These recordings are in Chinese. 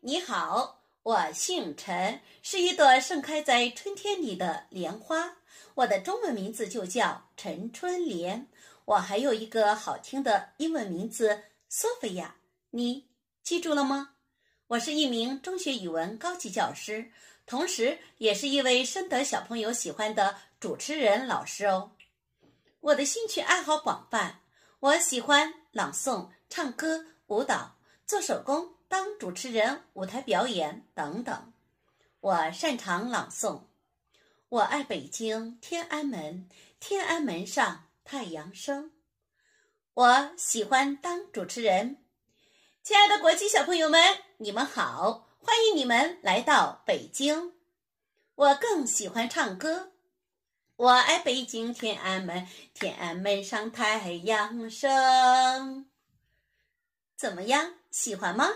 你好，我姓陈，是一朵盛开在春天里的莲花，我的中文名字就叫陈春莲。我还有一个好听的英文名字 Sophia，你记住了吗？我是一名中学语文高级教师，同时也是一位深得小朋友喜欢的主持人老师哦。我的兴趣爱好广泛，我喜欢朗诵、唱歌、舞蹈。做手工、当主持人、舞台表演等等，我擅长朗诵。我爱北京天安门，天安门上太阳升。我喜欢当主持人。亲爱的国际小朋友们，你们好，欢迎你们来到北京。我更喜欢唱歌。我爱北京天安门，天安门上太阳升。怎么样？喜欢吗？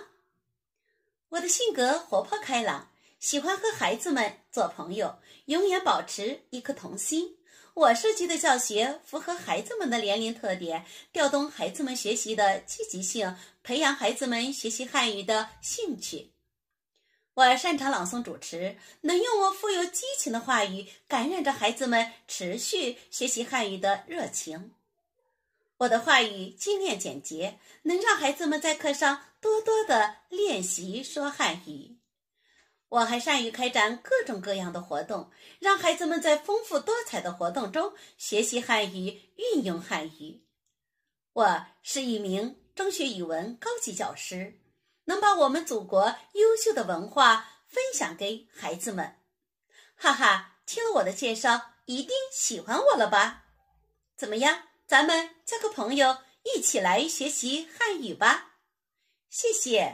我的性格活泼开朗，喜欢和孩子们做朋友，永远保持一颗童心。我设计的教学符合孩子们的年龄特点，调动孩子们学习的积极性，培养孩子们学习汉语的兴趣。我擅长朗诵主持，能用我富有激情的话语感染着孩子们，持续学习汉语的热情。我的话语精炼简洁，能让孩子们在课上多多的练习说汉语。我还善于开展各种各样的活动，让孩子们在丰富多彩的活动中学习汉语、运用汉语。我是一名中学语文高级教师，能把我们祖国优秀的文化分享给孩子们。哈哈，听了我的介绍，一定喜欢我了吧？怎么样？咱们交个朋友，一起来学习汉语吧！谢谢。